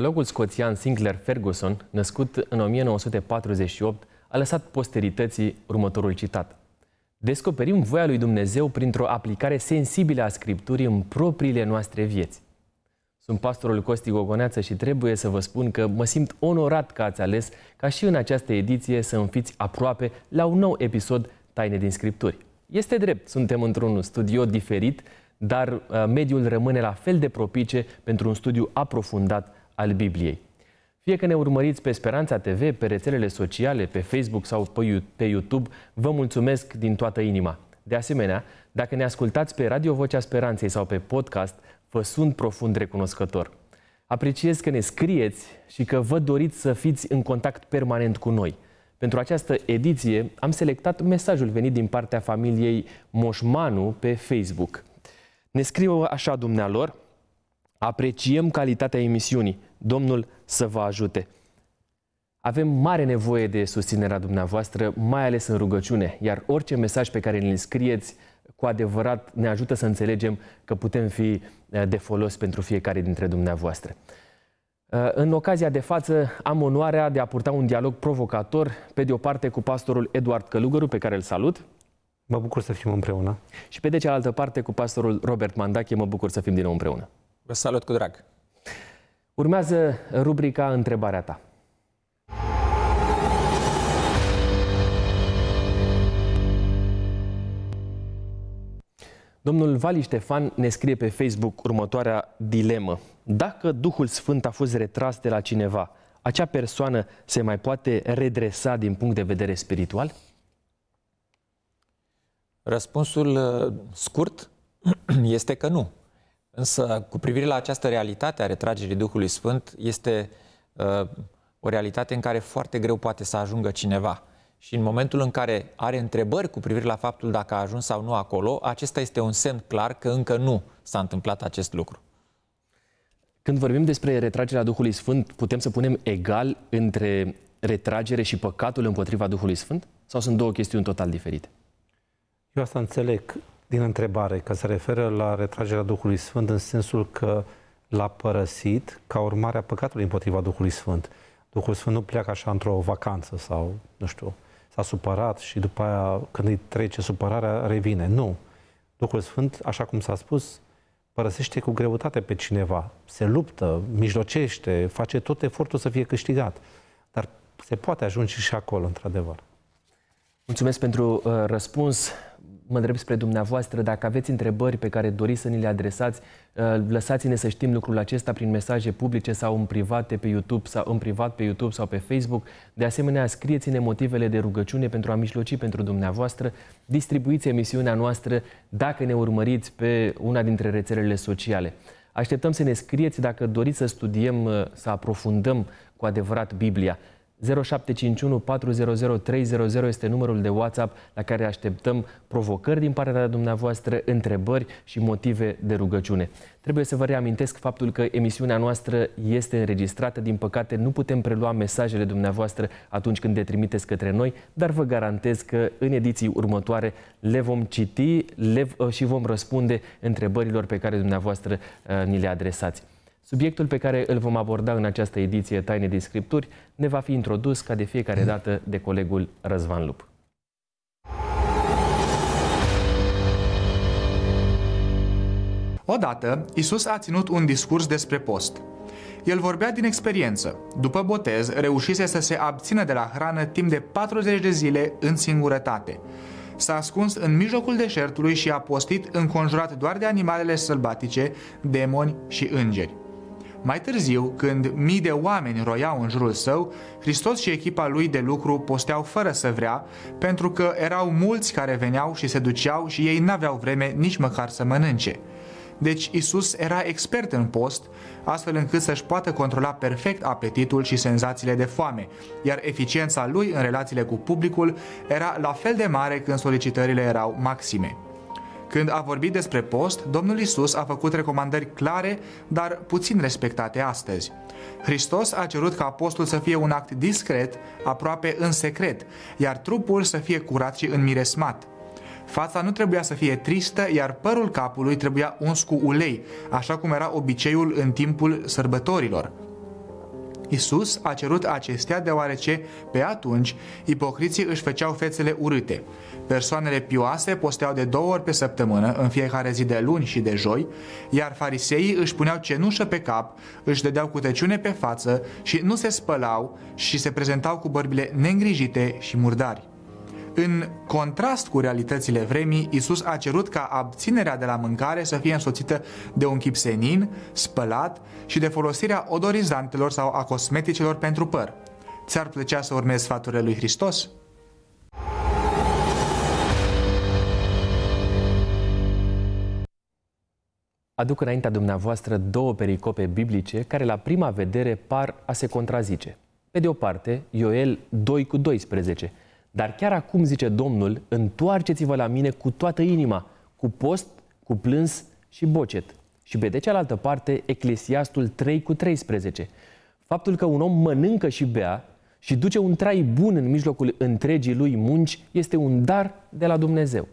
Teologul scoțian Sinclair Ferguson, născut în 1948, a lăsat posterității următorul citat. Descoperim voia lui Dumnezeu printr-o aplicare sensibilă a Scripturii în propriile noastre vieți. Sunt pastorul Costi Gogoneață și trebuie să vă spun că mă simt onorat că ați ales ca și în această ediție să înfiți aproape la un nou episod Taine din Scripturi. Este drept, suntem într-un studio diferit, dar uh, mediul rămâne la fel de propice pentru un studiu aprofundat al Bibliei. Fie că ne urmăriți pe Speranța TV, pe rețelele sociale, pe Facebook sau pe YouTube, vă mulțumesc din toată inima. De asemenea, dacă ne ascultați pe Radio Vocea Speranței sau pe podcast, vă sunt profund recunoscător. Apreciez că ne scrieți și că vă doriți să fiți în contact permanent cu noi. Pentru această ediție am selectat mesajul venit din partea familiei Moșmanu pe Facebook. Ne scriu așa dumnealor, Apreciem calitatea emisiunii. Domnul să vă ajute! Avem mare nevoie de susținerea dumneavoastră, mai ales în rugăciune, iar orice mesaj pe care îl scrieți cu adevărat ne ajută să înțelegem că putem fi eh, de folos pentru fiecare dintre dumneavoastră. Eh, în ocazia de față am onoarea de a purta un dialog provocator, pe de o parte cu pastorul Eduard Călugăru, pe care îl salut. Mă bucur să fim împreună. Și pe de cealaltă parte cu pastorul Robert Mandache, mă bucur să fim din nou împreună. Vă salut cu drag! Urmează rubrica Întrebarea ta. Domnul Vali Ștefan ne scrie pe Facebook următoarea dilemă. Dacă Duhul Sfânt a fost retras de la cineva, acea persoană se mai poate redresa din punct de vedere spiritual? Răspunsul uh, scurt este că nu. Însă, cu privire la această realitate a retragerii Duhului Sfânt, este uh, o realitate în care foarte greu poate să ajungă cineva. Și în momentul în care are întrebări cu privire la faptul dacă a ajuns sau nu acolo, acesta este un semn clar că încă nu s-a întâmplat acest lucru. Când vorbim despre retragerea Duhului Sfânt, putem să punem egal între retragere și păcatul împotriva Duhului Sfânt? Sau sunt două chestiuni total diferite? Eu asta înțeleg din întrebare, că se referă la retragerea Duhului Sfânt în sensul că l-a părăsit ca urmare a păcatului împotriva Duhului Sfânt. Duhul Sfânt nu pleacă așa într-o vacanță sau, nu știu, s-a supărat și după aia, când îi trece supărarea, revine. Nu. Duhul Sfânt, așa cum s-a spus, părăsește cu greutate pe cineva, se luptă, mijlocește, face tot efortul să fie câștigat. Dar se poate ajunge și acolo, într-adevăr. Mulțumesc pentru uh, răspuns mă îndrept spre dumneavoastră. Dacă aveți întrebări pe care doriți să ni le adresați, uh, lăsați-ne să știm lucrul acesta prin mesaje publice sau în private pe YouTube sau în privat pe YouTube sau pe Facebook. De asemenea, scrieți-ne motivele de rugăciune pentru a mijloci pentru dumneavoastră. Distribuiți emisiunea noastră dacă ne urmăriți pe una dintre rețelele sociale. Așteptăm să ne scrieți dacă doriți să studiem, uh, să aprofundăm cu adevărat Biblia. 0751 400 300 este numărul de WhatsApp la care așteptăm provocări din partea dumneavoastră, întrebări și motive de rugăciune. Trebuie să vă reamintesc faptul că emisiunea noastră este înregistrată. Din păcate, nu putem prelua mesajele dumneavoastră atunci când le trimiteți către noi, dar vă garantez că în ediții următoare le vom citi le, și vom răspunde întrebărilor pe care dumneavoastră uh, ni le adresați. Subiectul pe care îl vom aborda în această ediție Taine de Scripturi ne va fi introdus ca de fiecare dată de colegul Răzvan Lup. Odată, Isus a ținut un discurs despre post. El vorbea din experiență. După botez, reușise să se abțină de la hrană timp de 40 de zile în singurătate. S-a ascuns în mijlocul deșertului și a postit înconjurat doar de animalele sălbatice, demoni și îngeri. Mai târziu, când mii de oameni roiau în jurul său, Hristos și echipa lui de lucru posteau fără să vrea, pentru că erau mulți care veneau și se duceau și ei n-aveau vreme nici măcar să mănânce. Deci Isus era expert în post, astfel încât să-și poată controla perfect apetitul și senzațiile de foame, iar eficiența lui în relațiile cu publicul era la fel de mare când solicitările erau maxime. Când a vorbit despre post, Domnul Isus a făcut recomandări clare, dar puțin respectate astăzi. Hristos a cerut ca postul să fie un act discret, aproape în secret, iar trupul să fie curat și înmiresmat. Fața nu trebuia să fie tristă, iar părul capului trebuia uns cu ulei, așa cum era obiceiul în timpul sărbătorilor. Isus a cerut acestea deoarece, pe atunci, ipocriții își făceau fețele urâte. Persoanele pioase posteau de două ori pe săptămână, în fiecare zi de luni și de joi, iar fariseii își puneau cenușă pe cap, își dădeau cutăciune pe față și nu se spălau și se prezentau cu bărbile neîngrijite și murdari. În contrast cu realitățile vremii, Isus a cerut ca abținerea de la mâncare să fie însoțită de un chip senin, spălat și de folosirea odorizantelor sau a cosmeticelor pentru păr. Ți-ar plăcea să urmezi sfaturile lui Hristos? Aduc înaintea dumneavoastră două pericope biblice care la prima vedere par a se contrazice. Pe de o parte, Ioel 2 cu 12, dar chiar acum, zice Domnul, întoarceți-vă la mine cu toată inima, cu post, cu plâns și bocet. Și pe de cealaltă parte, Eclesiastul 3 cu 13. Faptul că un om mănâncă și bea și duce un trai bun în mijlocul întregii lui munci este un dar de la Dumnezeu.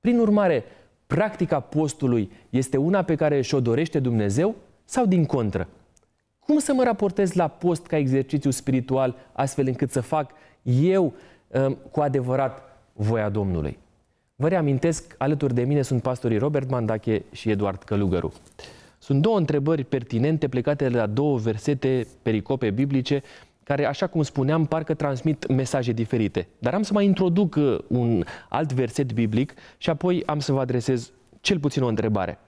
Prin urmare, practica postului este una pe care și-o dorește Dumnezeu sau din contră? Cum să mă raportez la post ca exercițiu spiritual astfel încât să fac eu Ehm, cu adevărat voia Domnului. Vă reamintesc, alături de mine sunt pastorii Robert Mandache și Eduard Călugăru. Sunt două întrebări pertinente plecate de la două versete pericope biblice care, așa cum spuneam, parcă transmit mesaje diferite. Dar am să mai introduc uh, un alt verset biblic și apoi am să vă adresez cel puțin o întrebare.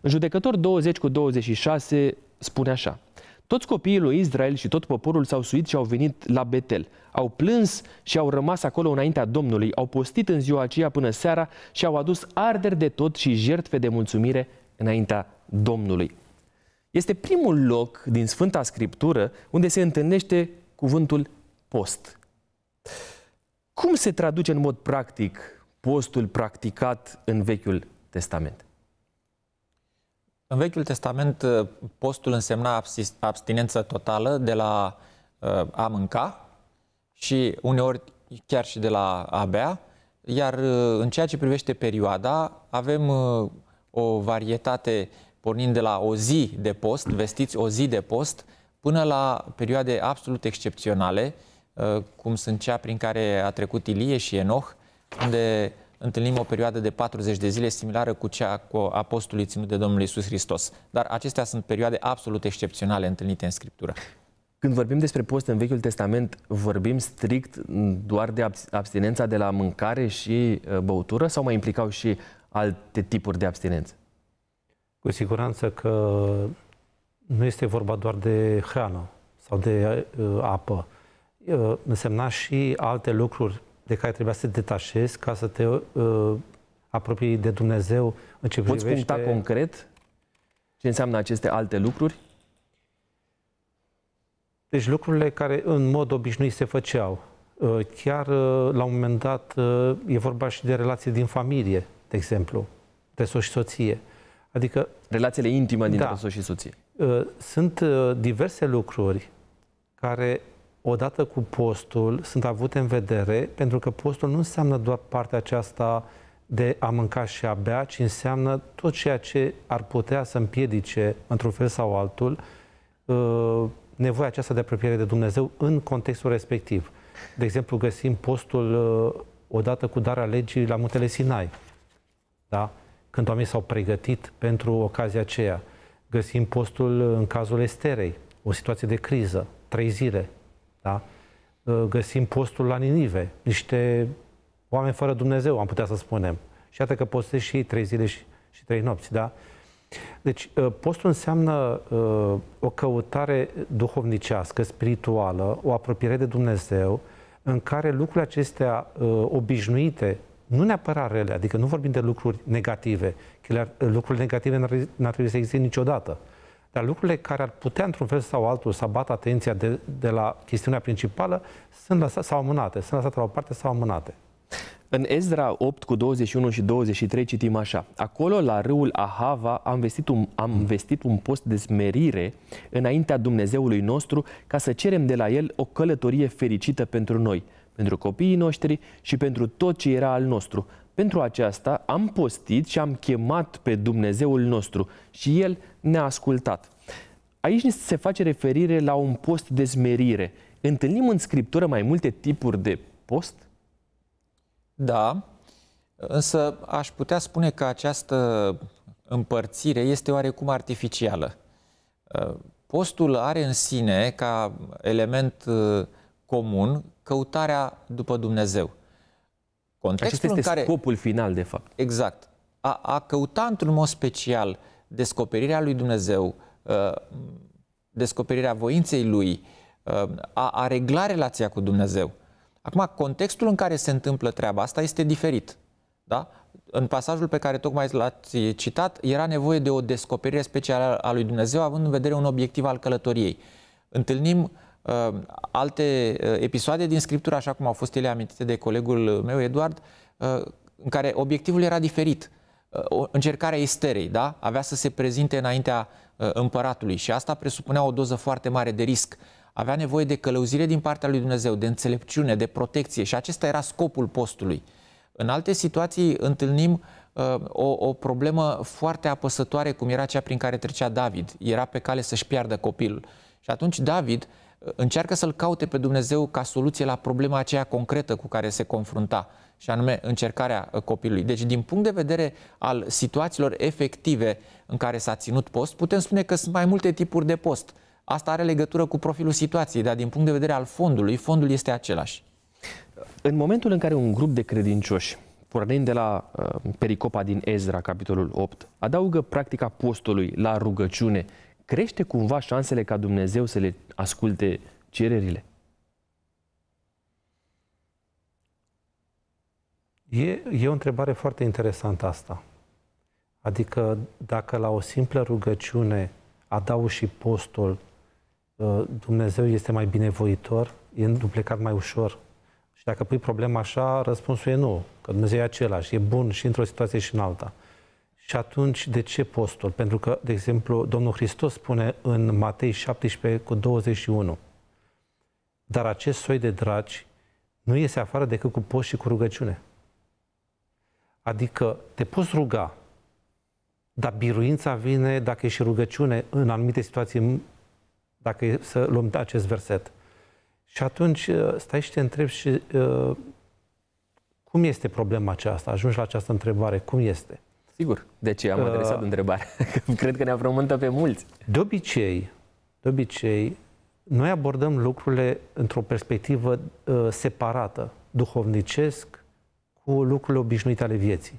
În judecător 20 cu 26 spune așa toți copiii lui Israel și tot poporul s-au suit și au venit la Betel. Au plâns și au rămas acolo înaintea Domnului, au postit în ziua aceea până seara și au adus arderi de tot și jertfe de mulțumire înaintea Domnului. Este primul loc din Sfânta Scriptură unde se întâlnește cuvântul post. Cum se traduce în mod practic postul practicat în Vechiul Testament? În Vechiul Testament, uh, postul însemna abstinență totală de la uh, a mânca și uneori chiar și de la a bea, iar uh, în ceea ce privește perioada, avem o varietate pornind de la o zi de post, vestiți o zi de post, până la perioade absolut excepționale, cum sunt cea prin care a trecut Ilie și Enoch, unde întâlnim o perioadă de 40 de zile similară cu cea cu apostolii ținut de Domnul Isus Hristos. Dar acestea sunt perioade absolut excepționale întâlnite în Scriptură. Când vorbim despre post în Vechiul Testament, vorbim strict doar de abstinența de la mâncare și uh, băutură sau mai implicau și alte tipuri de abstinență? Cu siguranță că nu este vorba doar de hrană sau de uh, apă. Uh, însemna și alte lucruri de care trebuia să te detașezi ca să te uh, apropii de Dumnezeu în ce Poți privește... puncta concret ce înseamnă aceste alte lucruri? Deci lucrurile care în mod obișnuit se făceau. Uh, chiar uh, la un moment dat uh, e vorba și de relații din familie, de exemplu, de soț și soție. Adică... Relațiile intime dintre da, soț și soție. Sunt diverse lucruri care odată cu postul sunt avute în vedere, pentru că postul nu înseamnă doar partea aceasta de a mânca și a bea, ci înseamnă tot ceea ce ar putea să împiedice, într-un fel sau altul, uh, nevoia aceasta de apropiere de Dumnezeu în contextul respectiv. De exemplu, găsim postul uh, odată cu darea legii la Muntele Sinai, da? când oamenii s-au pregătit pentru ocazia aceea. Găsim postul în cazul Esterei, o situație de criză, trei zile, da? Ă, găsim postul la Ninive, niște oameni fără Dumnezeu, am putea să spunem. Și iată că postez și ei trei zile și, și trei nopți, da? Deci, ă, postul înseamnă uh, o căutare duhovnicească, spirituală, o apropiere de Dumnezeu, în care lucrurile acestea uh, obișnuite, nu neapărat rele, adică nu vorbim de lucruri negative, că lucruri negative n-ar, n-ar trebui să existe niciodată, uh, dar lucrurile care ar putea, într-un fel sau altul, să abată atenția de, de la chestiunea principală, sunt lăsate sau amânate, sunt lăsate la o parte sau amânate. În Ezra 8 cu 21 și 23 citim așa. Acolo, la râul Ahava, am vestit un, am vestit un post de smerire înaintea Dumnezeului nostru ca să cerem de la el o călătorie fericită pentru noi, pentru copiii noștri și pentru tot ce era al nostru. Pentru aceasta am postit și am chemat pe Dumnezeul nostru și el neascultat. Aici se face referire la un post de zmerire. Întâlnim în scriptură mai multe tipuri de post? Da, însă aș putea spune că această împărțire este oarecum artificială. Postul are în sine, ca element uh, comun, căutarea după Dumnezeu. Contextul Acesta este în care, scopul final, de fapt. Exact. A, a căuta într-un mod special uh, descoperirea lui Dumnezeu, uh, descoperirea voinței lui, uh, a, a regla relația cu Dumnezeu. Acum, contextul în care se întâmplă treaba asta este diferit. Da? În pasajul pe care tocmai l-ați citat, era nevoie de o descoperire specială a lui Dumnezeu, având în vedere un obiectiv al călătoriei. Întâlnim uh, alte uh, episoade din Scriptură, așa cum au fost ele amintite de colegul meu, Eduard, uh, în care obiectivul era diferit o încercare a isterei, da? avea să se prezinte înaintea uh, împăratului și asta presupunea o doză foarte mare de risc. Avea nevoie de călăuzire din partea lui Dumnezeu, de înțelepciune, de protecție și acesta era scopul postului. În alte situații întâlnim uh, o, o problemă foarte apăsătoare, cum era cea prin care trecea David. Era pe cale să-și piardă copilul. Și atunci David uh, încearcă să-l caute pe Dumnezeu ca soluție la problema aceea concretă cu care se confrunta și anume încercarea uh, copilului. Deci, din punct de vedere al situațiilor efective în care s-a ținut post, putem spune că sunt mai multe tipuri de post. Asta are legătură cu profilul situației, dar din punct de vedere al fondului, fondul este același. În momentul în care un grup de credincioși, pornind de la uh, pericopa din Ezra, capitolul 8, adaugă practica postului la rugăciune, crește cumva șansele ca Dumnezeu să le asculte cererile? E, e o întrebare foarte interesantă asta. Adică dacă la o simplă rugăciune adaug și postul, uh, Dumnezeu este mai binevoitor, e înduplecat mai ușor. Și dacă pui problema așa, răspunsul e nu, că Dumnezeu e același, e bun și într-o situație și în alta. Și atunci, de ce postul? Pentru că, de exemplu, Domnul Hristos spune în Matei 17 cu 21, dar acest soi de dragi nu iese afară decât cu post și cu rugăciune. Adică te poți ruga, dar biruința vine dacă e și rugăciune în anumite situații, dacă e să luăm acest verset. Și atunci uh, stai și te întrebi și uh, cum este problema aceasta? Ajungi la această întrebare, cum este? Sigur, de ce am uh, adresat uh, întrebarea. Cred că ne frământă pe mulți. De obicei, de obicei, noi abordăm lucrurile într-o perspectivă uh, separată, duhovnicesc, cu lucrurile obișnuite ale vieții.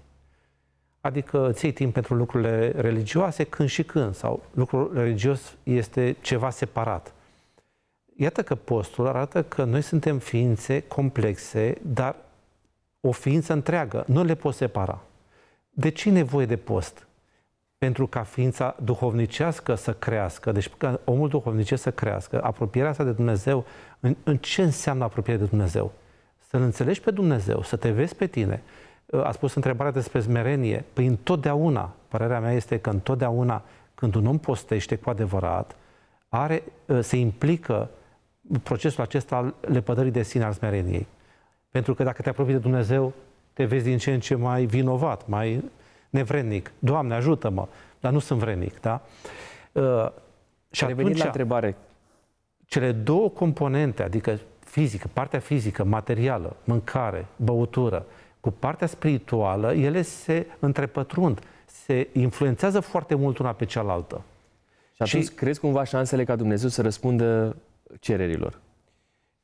Adică ții timp pentru lucrurile religioase când și când, sau lucrul religios este ceva separat. Iată că postul arată că noi suntem ființe complexe, dar o ființă întreagă, nu le poți separa. De ce e nevoie de post? Pentru ca ființa duhovnicească să crească, deci ca omul duhovnicesc să crească, apropierea sa de Dumnezeu, în, în ce înseamnă apropierea de Dumnezeu? să-L înțelegi pe Dumnezeu, să te vezi pe tine. Ă, a spus întrebarea despre smerenie. Păi întotdeauna, părerea mea este că întotdeauna când un om postește cu adevărat, are, ă, se implică procesul acesta al lepădării de sine, al smereniei. Pentru că dacă te apropii de Dumnezeu, te vezi din ce în ce mai vinovat, mai nevrednic. Doamne, ajută-mă! Dar nu sunt vrednic, da? Uh, și Revenind atunci, la întrebare. Cele două componente, adică fizică, partea fizică, materială, mâncare, băutură, cu partea spirituală, ele se întrepătrund, se influențează foarte mult una pe cealaltă. Și atunci și, crezi cumva șansele ca Dumnezeu să răspundă cererilor?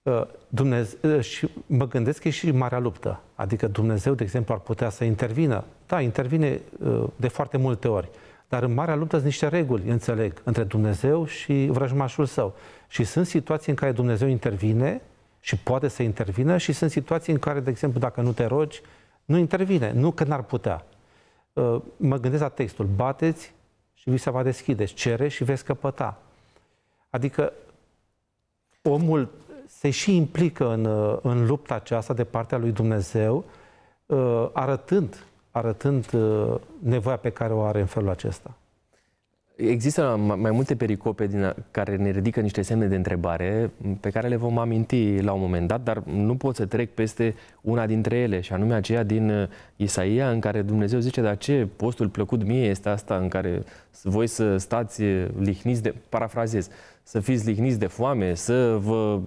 Uh, Dumnezeu, uh, și mă gândesc că e și marea luptă. Adică Dumnezeu, de exemplu, ar putea să intervină. Da, intervine uh, de foarte multe ori. Dar în marea luptă sunt niște reguli, înțeleg, între Dumnezeu și vrăjmașul său. Și sunt situații în care Dumnezeu intervine și poate să intervină și sunt situații în care, de exemplu, dacă nu te rogi, nu intervine, nu că n-ar putea. Uh, mă gândesc la textul, bateți și vi se va deschide, cere și veți căpăta. Adică omul se și implică în, uh, în lupta aceasta de partea lui Dumnezeu, uh, arătând, arătând nevoia pe care o are în felul acesta. Există mai multe pericope din care ne ridică niște semne de întrebare pe care le vom aminti la un moment dat, dar nu pot să trec peste una dintre ele și anume aceea din uh, Isaia în care Dumnezeu zice, dar ce postul plăcut mie este asta în care voi să stați uh, lihniți de, parafrazez, să fiți lihniți de foame, să vă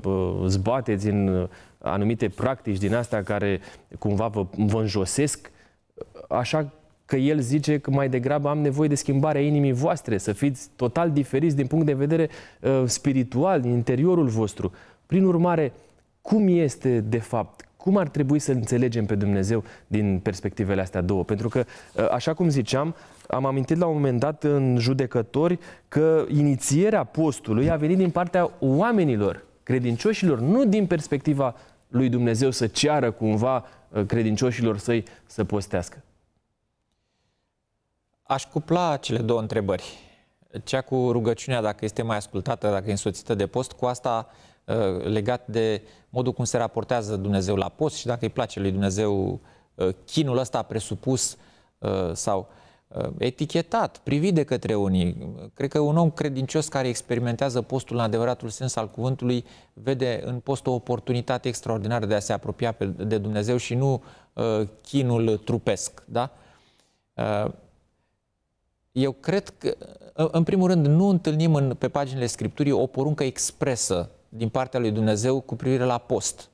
zbateți în uh, anumite practici din astea care cumva vă, vă înjosesc, așa că el zice că mai degrabă am nevoie de schimbarea inimii voastre, să fiți total diferiți din punct de vedere uh, spiritual, din interiorul vostru. Prin urmare, cum este de fapt? Cum ar trebui să înțelegem pe Dumnezeu din perspectivele astea două? Pentru că, uh, așa cum ziceam, am amintit la un moment dat în judecători că inițierea postului a venit din partea oamenilor, credincioșilor, nu din perspectiva lui Dumnezeu să ceară cumva uh, credincioșilor săi să postească. Aș cupla cele două întrebări. Cea cu rugăciunea, dacă este mai ascultată, dacă e însoțită de post, cu asta uh, legat de modul cum se raportează Dumnezeu la post și dacă îi place lui Dumnezeu uh, chinul ăsta presupus uh, sau etichetat, privit de către unii. Cred că un om credincios care experimentează postul în adevăratul sens al cuvântului vede în post o oportunitate extraordinară de a se apropia de Dumnezeu și nu chinul trupesc. Da? Eu cred că, în primul rând, nu întâlnim în, pe paginile Scripturii o poruncă expresă din partea lui Dumnezeu cu privire la post.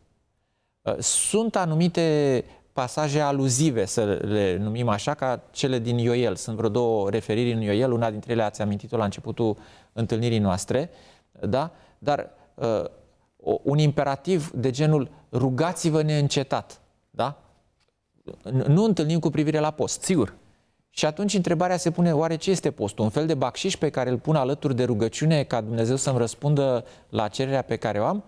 Uh, sunt anumite pasaje aluzive, să le numim așa, ca cele din Ioel. Sunt vreo două referiri în Ioel, una dintre ele ați amintit-o la începutul întâlnirii noastre, da? dar uh, un imperativ de genul rugați-vă neîncetat, da? nu întâlnim cu privire la post. Sigur. Și atunci întrebarea se pune, oare ce este postul? Un fel de bacșiș pe care îl pun alături de rugăciune ca Dumnezeu să-mi răspundă la cererea pe care o am?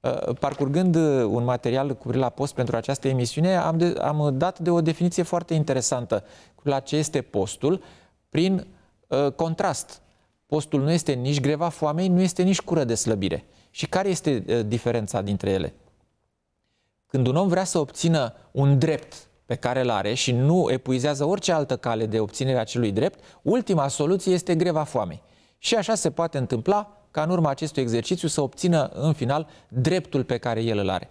Uh, parcurgând uh, un material cu la post pentru această emisiune, am, de, am dat de o definiție foarte interesantă cu la ce este postul prin uh, contrast. Postul nu este nici greva foamei, nu este nici cură de slăbire. Și care este uh, diferența dintre ele? Când un om vrea să obțină un drept pe care îl are și nu epuizează orice altă cale de obținere a acelui drept, ultima soluție este greva foamei. Și așa se poate întâmpla ca în urma acestui exercițiu să obțină în final dreptul pe care el îl are.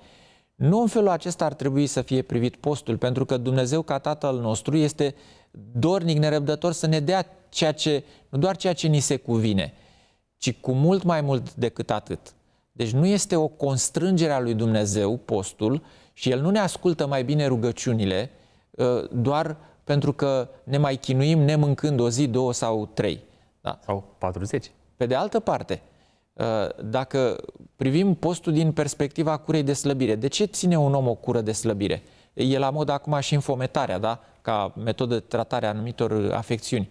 Nu în felul acesta ar trebui să fie privit postul, pentru că Dumnezeu ca Tatăl nostru este dornic, nerăbdător să ne dea ceea ce, nu doar ceea ce ni se cuvine, ci cu mult mai mult decât atât. Deci nu este o constrângere a lui Dumnezeu postul, și el nu ne ascultă mai bine rugăciunile uh, doar pentru că ne mai chinuim nemâncând o zi, două sau trei. Da? Sau 40. Pe de altă parte, uh, dacă privim postul din perspectiva curei de slăbire, de ce ține un om o cură de slăbire? E la mod acum și infometarea, da? ca metodă de tratare a anumitor afecțiuni.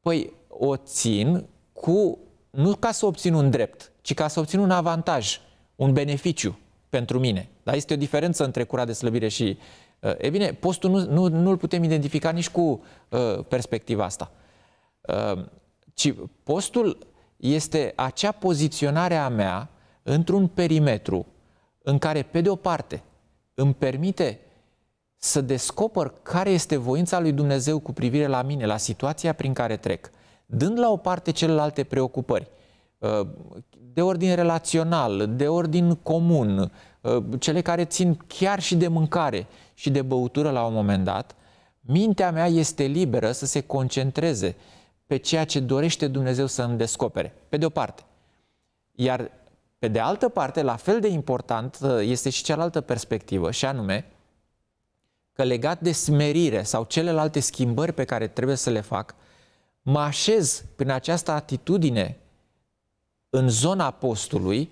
Păi o țin cu, nu ca să obțin un drept, ci ca să obțin un avantaj, un beneficiu pentru mine. Dar este o diferență între cura de slăbire și... Uh, e bine, postul nu, nu, nu-l putem identifica nici cu uh, perspectiva asta. Uh, ci postul este acea poziționare a mea într-un perimetru în care, pe de o parte, îmi permite să descoper care este voința lui Dumnezeu cu privire la mine, la situația prin care trec, dând la o parte celelalte preocupări de ordin relațional, de ordin comun, uh, cele care țin chiar și de mâncare și de băutură la un moment dat, mintea mea este liberă să se concentreze pe ceea ce dorește Dumnezeu să îmi descopere, pe de o parte. Iar pe de altă parte, la fel de important uh, este și cealaltă perspectivă, și anume că legat de smerire sau celelalte schimbări pe care trebuie să le fac, mă așez prin această atitudine în zona postului,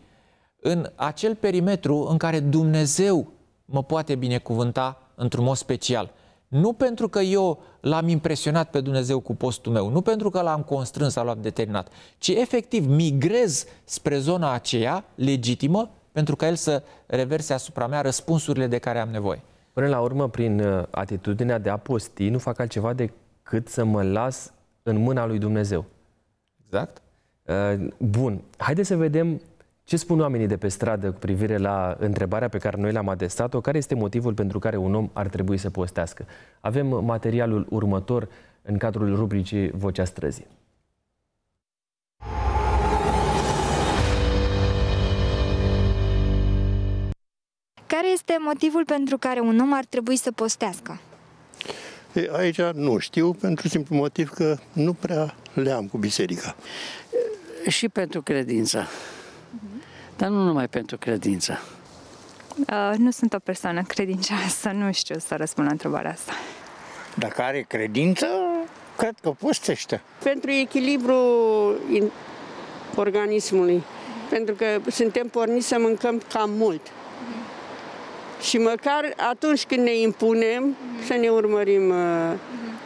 în acel perimetru în care Dumnezeu mă poate binecuvânta într-un mod special. Nu pentru că eu l-am impresionat pe Dumnezeu cu postul meu, nu pentru că l-am constrâns l-am determinat, ci efectiv migrez spre zona aceea legitimă pentru ca el să reverse asupra mea răspunsurile de care am nevoie. Până la urmă, prin uh, atitudinea de a posti, nu fac altceva decât să mă las în mâna lui Dumnezeu. Exact. Uh, bun, haideți să vedem ce spun oamenii de pe stradă cu privire la întrebarea pe care noi l-am adresat-o, care este motivul pentru care un om ar trebui să postească. Avem materialul următor în cadrul rubricii Vocea Străzii. Care este motivul pentru care un om ar trebui să postească? aici nu știu, pentru simplu motiv că nu prea le am cu biserica și pentru credință. Dar nu numai pentru credință. Uh, nu sunt o persoană credincioasă, nu știu să răspund la întrebarea asta. Dacă are credință, cred că postește. Pentru echilibru organismului, pentru că suntem porniți să mâncăm cam mult. Și măcar atunci când ne impunem, să ne urmărim uh,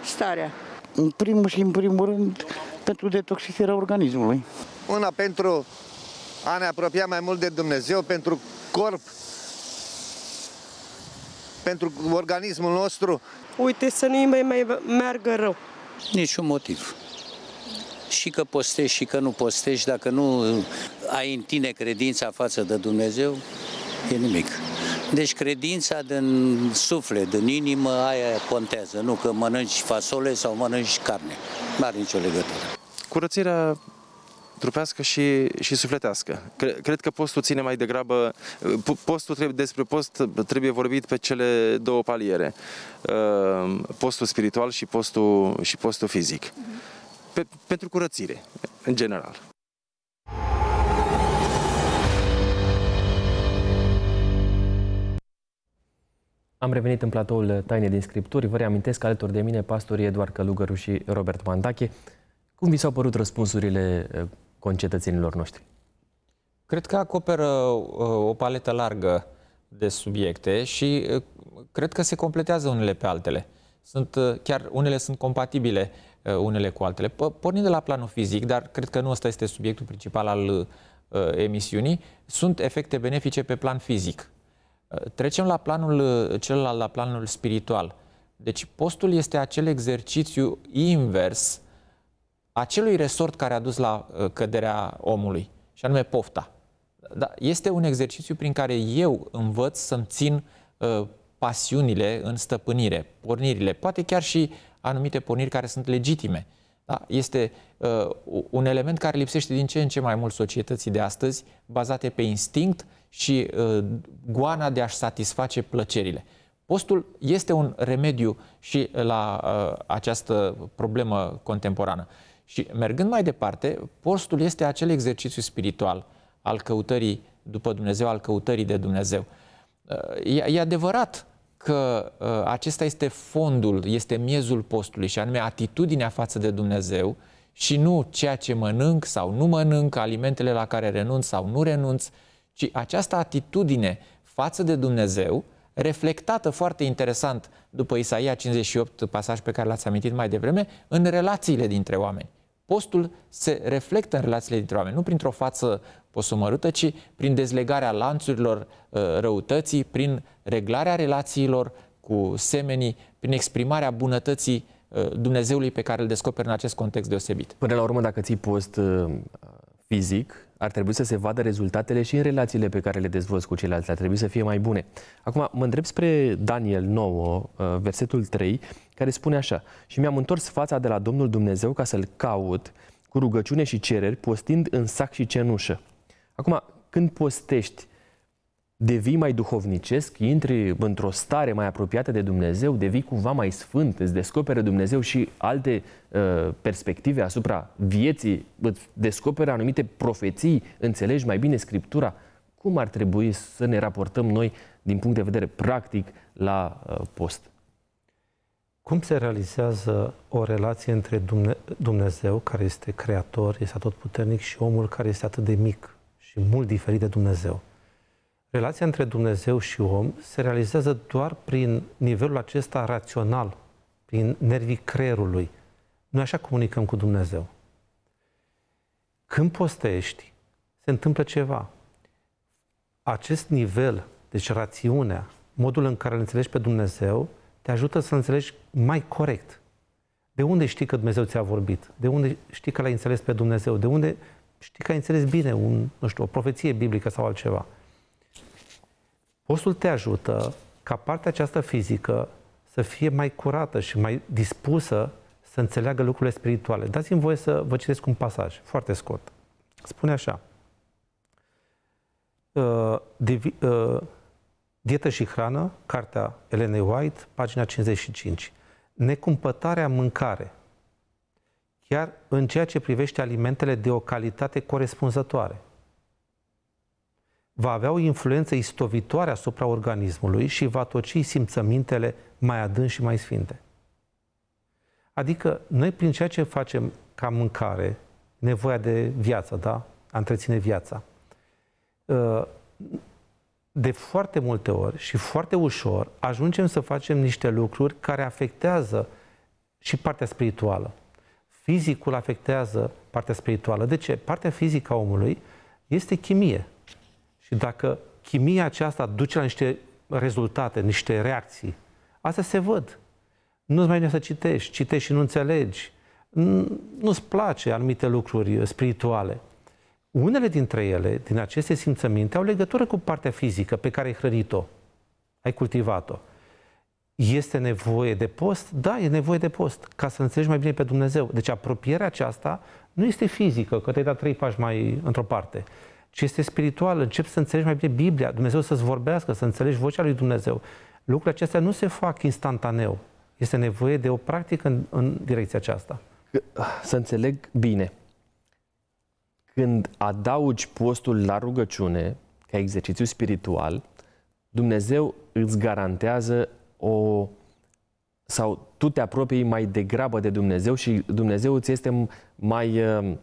starea. În primul și în primul rând, pentru detoxifierea organismului. Una pentru a ne apropia mai mult de Dumnezeu, pentru corp, pentru organismul nostru. Uite să nu mai, mai meargă rău. Niciun motiv. Și că postești și că nu postești, dacă nu ai în tine credința față de Dumnezeu, e nimic. Deci credința din suflet, din inimă, aia contează, nu că mănânci fasole sau mănânci carne. Nu are nicio legătură. Curățirea trupească și, și sufletească. Cred, cred că postul ține mai degrabă, postul trebuie, despre post trebuie vorbit pe cele două paliere, uh, postul spiritual și postul, și postul fizic. Pe, pentru curățire, în general. Am revenit în platoul Taine din Scripturi. Vă reamintesc alături de mine pastorii Eduard Călugăru și Robert Mandache. Cum vi s-au părut răspunsurile eh, concetățenilor noștri? Cred că acoperă eh, o paletă largă de subiecte și eh, cred că se completează unele pe altele. Sunt, chiar unele sunt compatibile unele cu altele. Pornind de la planul fizic, dar cred că nu ăsta este subiectul principal al emisiunii, sunt efecte benefice pe plan fizic Trecem la planul uh, celălalt, la planul spiritual. Deci postul este acel exercițiu invers acelui resort care a dus la uh, căderea omului, și anume pofta. Da, este un exercițiu prin care eu învăț să-mi țin uh, pasiunile în stăpânire, pornirile, poate chiar și anumite porniri care sunt legitime. Da? Este uh, un element care lipsește din ce în ce mai mult societății de astăzi, bazate pe instinct, uh, și uh, goana de a-și satisface plăcerile. Postul este un remediu și la uh, această problemă contemporană. Și mergând mai departe, postul este acel exercițiu spiritual al căutării după Dumnezeu, al căutării de Dumnezeu. Uh, e, adevărat că uh, acesta este fondul, este miezul postului și anume atitudinea față de Dumnezeu și nu ceea ce mănânc sau nu mănânc, alimentele la care renunț sau nu renunț, ci această atitudine față de Dumnezeu, reflectată foarte interesant după Isaia 58, pasaj pe care l-ați amintit mai devreme, în relațiile dintre oameni. Postul se reflectă în relațiile dintre oameni, nu printr-o față posomărâtă, ci prin dezlegarea lanțurilor uh, răutății, prin reglarea relațiilor cu semenii, prin exprimarea bunătății uh, Dumnezeului pe care îl descoperi în acest context deosebit. Până la urmă, dacă ții post uh, fizic, ar trebui să se vadă rezultatele și în relațiile pe care le dezvolți cu ceilalți, ar trebui să fie mai bune. Acum, mă îndrept spre Daniel 9, uh, versetul 3, care spune așa, și mi-am întors fața de la Domnul Dumnezeu ca să-L caut cu rugăciune și cereri, postind în sac și cenușă. Acum, când postești, devii mai duhovnicesc, intri într-o stare mai apropiată de Dumnezeu, devii cumva mai sfânt, îți descoperă Dumnezeu și alte uh, perspective asupra vieții, îți descoperă anumite profeții, înțelegi mai bine Scriptura. Cum ar trebui să ne raportăm noi din punct de vedere practic la uh, post? Cum se realizează o relație între Dumne- Dumnezeu, care este creator, este atotputernic, și omul care este atât de mic și mult diferit de Dumnezeu? Relația între Dumnezeu și om se realizează doar prin nivelul acesta rațional, prin nervii creierului. Noi așa comunicăm cu Dumnezeu. Când postești, se întâmplă ceva. Acest nivel, deci rațiunea, modul în care îl înțelegi pe Dumnezeu, te ajută să înțelegi mai corect. De unde știi că Dumnezeu ți-a vorbit? De unde știi că l-ai înțeles pe Dumnezeu? De unde știi că ai înțeles bine un, nu știu, o profeție biblică sau altceva? Osul te ajută ca partea aceasta fizică să fie mai curată și mai dispusă să înțeleagă lucrurile spirituale. Dați-mi voie să vă citesc un pasaj foarte scurt. Spune așa. Uh, uh, Dietă și hrană, cartea Elenei White, pagina 55. Necumpătarea mâncare, chiar în ceea ce privește alimentele de o calitate corespunzătoare, va avea o influență istovitoare asupra organismului și va toci simțămintele mai adânci și mai sfinte. Adică noi prin ceea ce facem ca mâncare, nevoia de viață, da? A întreține viața. Ă, de foarte multe ori și foarte ușor ajungem să facem niște lucruri care afectează și partea spirituală. Fizicul afectează partea spirituală. De ce? Partea fizică a omului este chimie. Și dacă chimia aceasta duce la niște rezultate, niște reacții, astea se văd. Nu-ți mai vine să citești, citești și nu înțelegi. Nu-ți place anumite lucruri spirituale. Unele dintre ele, din aceste simțăminte, au legătură cu partea fizică pe care ai hrănit-o, ai cultivat-o. Este nevoie de post? Da, e nevoie de post, ca să înțelegi mai bine pe Dumnezeu. Deci apropierea aceasta nu este fizică, că te-ai dat trei pași mai într-o parte, ci este spiritual, Încep să înțelegi mai bine Biblia, Dumnezeu să-ți vorbească, să înțelegi vocea lui Dumnezeu. Lucrurile acestea nu se fac instantaneu. Este nevoie de o practică în, în direcția aceasta. Să înțeleg bine. Când adaugi postul la rugăciune, ca exercițiu spiritual, Dumnezeu îți garantează o sau tu te apropii mai degrabă de Dumnezeu și Dumnezeu îți este mai, uh,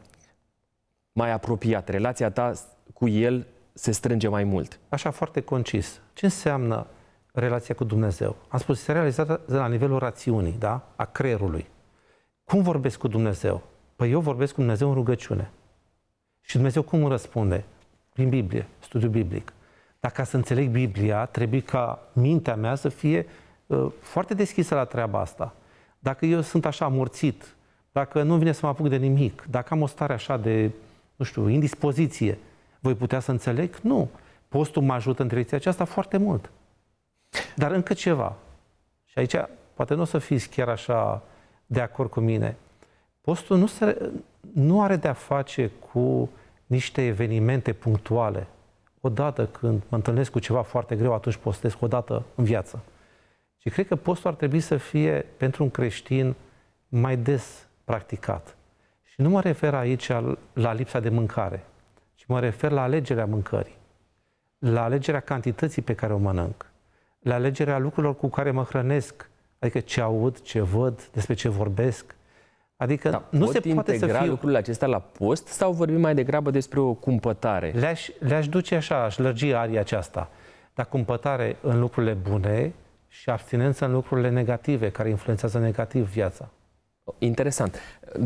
mai apropiat. Relația ta cu el se strânge mai mult. Așa, foarte concis. Ce înseamnă relația cu Dumnezeu? Am spus, este realizată la nivelul rațiunii, da? A creierului. Cum vorbesc cu Dumnezeu? Păi eu vorbesc cu Dumnezeu în rugăciune. Și Dumnezeu cum îmi răspunde? Prin Biblie, studiu biblic. Dar ca să înțeleg Biblia, trebuie ca mintea mea să fie uh, foarte deschisă la treaba asta. Dacă eu sunt așa amorțit, dacă nu vine să mă apuc de nimic, dacă am o stare așa de, nu știu, indispoziție, voi putea să înțeleg? Nu. Postul mă ajută în direcția aceasta foarte mult. Dar încă ceva. Și aici poate nu o să fiți chiar așa de acord cu mine. Postul nu, se, nu are de-a face cu niște evenimente punctuale. Odată când mă întâlnesc cu ceva foarte greu, atunci postez o dată în viață. Și cred că postul ar trebui să fie, pentru un creștin, mai des practicat. Și nu mă refer aici la lipsa de mâncare mă refer la alegerea mâncării, la alegerea cantității pe care o mănânc, la alegerea lucrurilor cu care mă hrănesc, adică ce aud, ce văd, despre ce vorbesc. Adică da, nu se poate să fie... lucrurile acestea la post sau vorbim mai degrabă despre o cumpătare? Le-aș, le duce așa, aș lărgi aria aceasta. Dar cumpătare în lucrurile bune și abstinență în lucrurile negative, care influențează negativ viața. Interesant.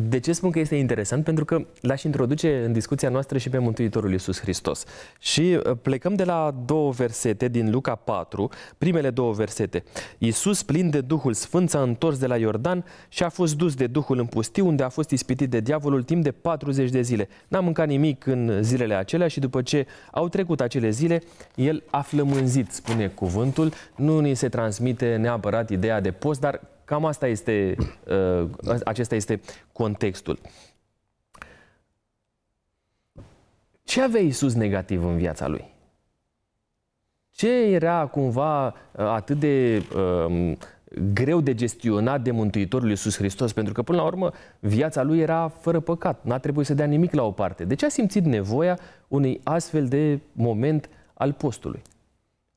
De ce spun că este interesant? Pentru că l-aș introduce în discuția noastră și pe Mântuitorul Iisus Hristos. Și uh, plecăm de la două versete din Luca 4, primele două versete. Iisus, plin de Duhul Sfânt, s-a întors de la Iordan și a fost dus de Duhul în pustiu, unde a fost ispitit de diavolul timp de 40 de zile. N-a mâncat nimic în zilele acelea și după ce au trecut acele zile, el a flămânzit, spune cuvântul. Nu ni se transmite neapărat ideea de post, dar Cam asta este, uh, acesta este contextul. Ce avea Isus negativ în viața lui? Ce era cumva uh, atât de uh, greu de gestionat de Mântuitorul Iisus Hristos? Pentru că, până la urmă, viața lui era fără păcat. N-a trebuit să dea nimic la o parte. De ce a simțit nevoia unui astfel de moment al postului?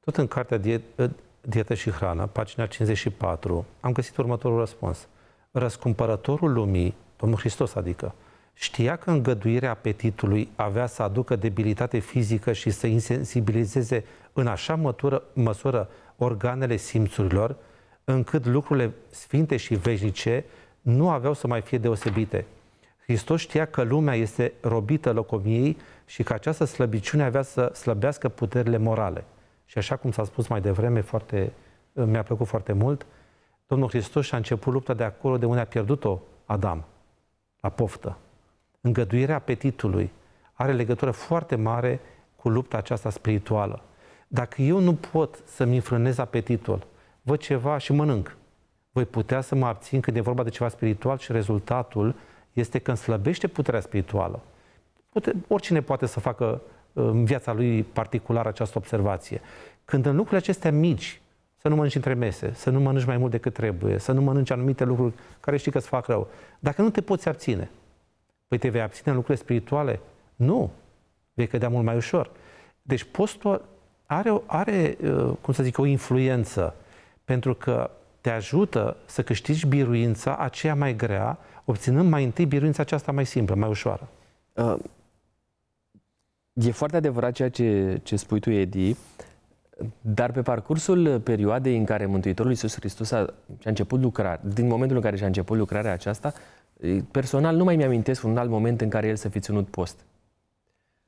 Tot în cartea uh, dietă și hrană, pagina 54, am găsit următorul răspuns. Răscumpărătorul lumii, Domnul Hristos adică, știa că îngăduirea apetitului avea să aducă debilitate fizică și să insensibilizeze în așa mătură, măsură organele simțurilor, încât lucrurile sfinte și veșnice nu aveau să mai fie deosebite. Hristos știa că lumea este robită locomiei și că această slăbiciune avea să slăbească puterile morale. Și așa cum s-a spus mai devreme, foarte, mi-a plăcut foarte mult, Domnul Hristos și-a început lupta de acolo de unde a pierdut-o Adam, la poftă. Îngăduirea apetitului are legătură foarte mare cu lupta aceasta spirituală. Dacă eu nu pot să-mi înfrânez apetitul, văd ceva și mănânc, voi putea să mă abțin când e vorba de ceva spiritual și rezultatul este că îmi slăbește puterea spirituală. Pute, oricine poate să facă în viața lui particular această observație. Când în lucrurile acestea mici, să nu mănânci între mese, să nu mănânci mai mult decât trebuie, să nu mănânci anumite lucruri care știi că îți fac rău. Dacă nu te poți abține, păi te vei abține în lucrurile spirituale? Nu. Vei cădea mult mai ușor. Deci postul are, are uh, cum să zic, o influență, pentru că te ajută să câștigi biruința aceea mai grea, obținând mai întâi biruința aceasta mai simplă, mai ușoară. Uh, E foarte adevărat ceea ce, ce spui tu, Edi, dar pe parcursul perioadei în care Mântuitorul Iisus Hristos a, a început lucrarea, din momentul în care și-a început lucrarea aceasta, personal nu mai mi-amintesc un alt moment în care el să fi ținut post.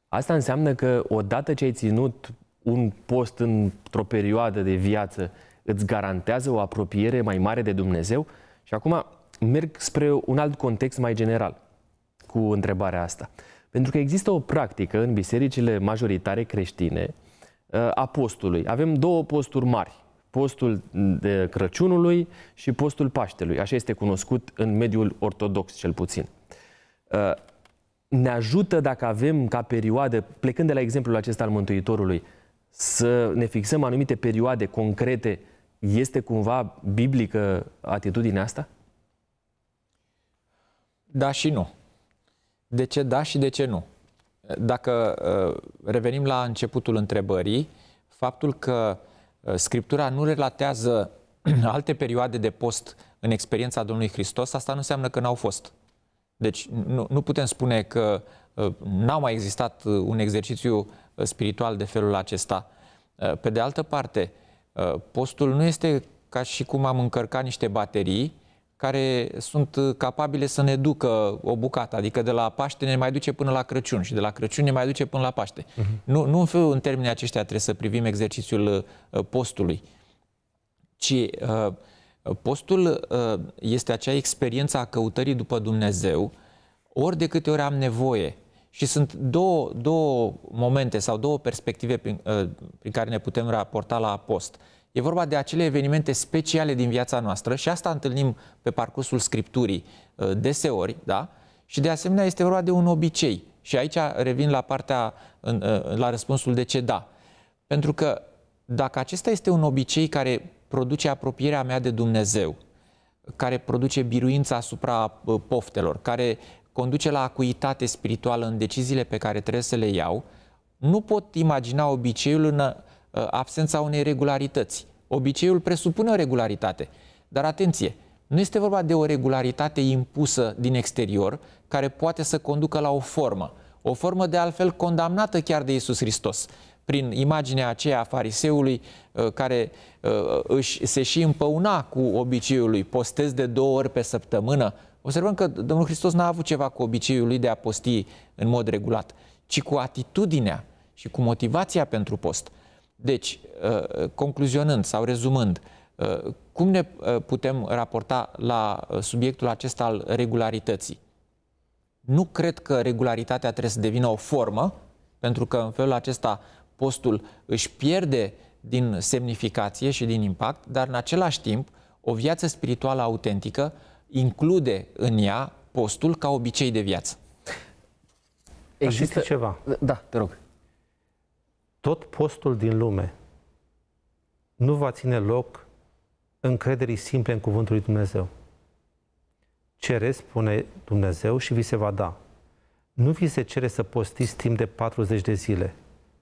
Asta înseamnă că odată ce ai ținut un post într-o perioadă de viață, îți garantează o apropiere mai mare de Dumnezeu? Și acum merg spre un alt context mai general cu întrebarea asta. Pentru că există o practică în bisericile majoritare creștine uh, a postului. Avem două posturi mari, postul de Crăciunului și postul Paștelui. Așa este cunoscut în mediul ortodox cel puțin. Uh, ne ajută dacă avem ca perioadă, plecând de la exemplul acesta al Mântuitorului, să ne fixăm anumite perioade concrete, este cumva biblică atitudinea asta? Da și nu de ce da și de ce nu. Dacă uh, revenim la începutul întrebării, faptul că uh, Scriptura nu relatează alte perioade de post în experiența Domnului Hristos, asta nu înseamnă că n-au fost. Deci nu, nu putem spune că uh, n-a mai existat un exercițiu spiritual de felul acesta. Pe de altă parte, postul nu este ca și cum am încărcat niște baterii care sunt uh, capabile să ne ducă o bucată, adică de la Paște ne mai duce până la Crăciun și de la Crăciun ne mai duce până la Paște. Uh-huh. Nu, nu în felul în termenii aceștia trebuie să privim exercițiul uh, uh, postului, ci postul este acea experiență a căutării după Dumnezeu ori de câte ori am nevoie. Și sunt două, două momente sau două perspective prin, prin care ne putem raporta la post. E vorba de acele evenimente speciale din viața noastră și asta întâlnim pe parcursul scripturii uh, deseori, da? Și de asemenea este vorba de un obicei. Și aici revin la partea, uh, la răspunsul de ce da. Pentru că dacă acesta este un obicei care produce apropierea mea de Dumnezeu, care produce biruința asupra uh, poftelor, care conduce la acuitate spirituală în deciziile pe care trebuie să le iau, nu pot imagina obiceiul în Uh, absența unei regularități. Obiceiul presupune o regularitate. Dar atenție, nu este vorba de o regularitate impusă din exterior, care poate să conducă la o formă. O formă de altfel condamnată chiar de Isus Hristos prin imaginea aceea a fariseului uh, care uh, își, se și împăuna cu obiceiul lui, postez de două ori pe săptămână, observăm că Domnul Hristos n-a avut ceva cu obiceiul lui de a posti în mod regulat, ci cu atitudinea și cu motivația pentru post. Deci, uh, concluzionând sau rezumând, uh, cum ne uh, putem raporta la subiectul acesta al regularității? Nu cred că regularitatea trebuie să devină o formă, pentru că în felul acesta postul își pierde din semnificație și din impact, dar în același timp o viață spirituală autentică include în ea postul ca obicei de viață. Există ceva. Da, te rog tot postul din lume nu va ține loc încrederii simple în Cuvântul lui Dumnezeu. Cereți, spune Dumnezeu, și vi se va da. Nu vi se cere să postiți timp de 40 de zile.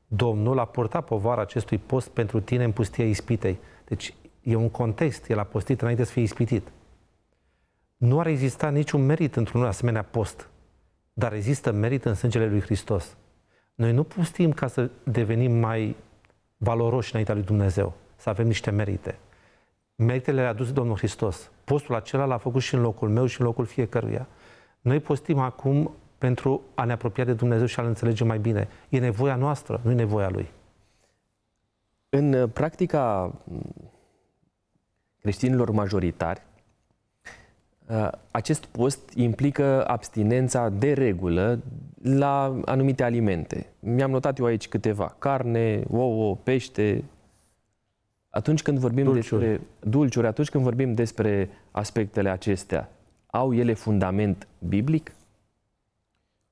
Domnul a purtat povara acestui post pentru tine în pustia ispitei. Deci e un context, el a postit înainte să fie ispitit. Nu ar exista niciun merit într-un asemenea post, dar există merit în sângele lui Hristos. Noi nu pustim ca să devenim mai valoroși înaintea lui Dumnezeu, să avem niște merite. Meritele le-a adus Domnul Hristos. Postul acela l-a făcut și în locul meu și în locul fiecăruia. Noi postim acum pentru a ne apropia de Dumnezeu și a-L înțelege mai bine. E nevoia noastră, nu e nevoia Lui. În uh, practica mm, creștinilor majoritari, uh, acest post implică abstinența de regulă la anumite alimente. Mi-am notat eu aici câteva. Carne, ouă, pește. Atunci când vorbim dulciuri. despre dulciuri, atunci când vorbim despre aspectele acestea, au ele fundament biblic?